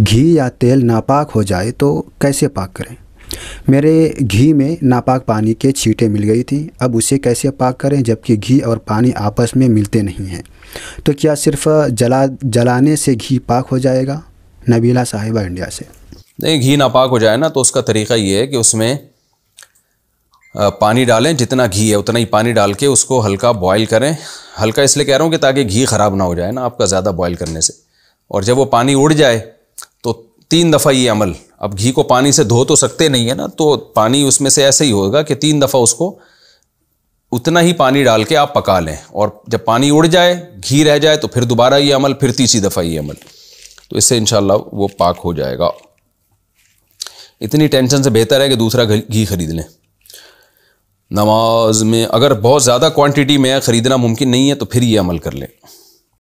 घी या तेल नापाक हो जाए तो कैसे पाक करें मेरे घी में नापाक पानी के छींटे मिल गई थी अब उसे कैसे पाक करें जबकि घी और पानी आपस में मिलते नहीं हैं तो क्या सिर्फ जला जलाने से घी पाक हो जाएगा नबीला साहिबा इंडिया से नहीं घी नापाक हो जाए ना तो उसका तरीका ये है कि उसमें पानी डालें जितना घी है उतना ही पानी डाल के उसको हल्का बॉयल करें हल्का इसलिए कह रहा हूँ कि ताकि घी ख़राब ना हो जाए ना आपका ज़्यादा बॉयल करने से और जब वो पानी उड़ जाए तो तीन दफ़ा ये अमल अब घी को पानी से धो तो सकते नहीं है ना तो पानी उसमें से ऐसे ही होगा कि तीन दफ़ा उसको उतना ही पानी डाल के आप पका लें और जब पानी उड़ जाए घी रह जाए तो फिर दोबारा ये अमल फिर तीसरी दफ़ा ये अमल तो इससे इन वो पाक हो जाएगा इतनी टेंशन से बेहतर है कि दूसरा घी खरीद लें नमाज में अगर बहुत ज़्यादा क्वांटिटी में ख़रीदना मुमकिन नहीं है तो फिर ये अमल कर लें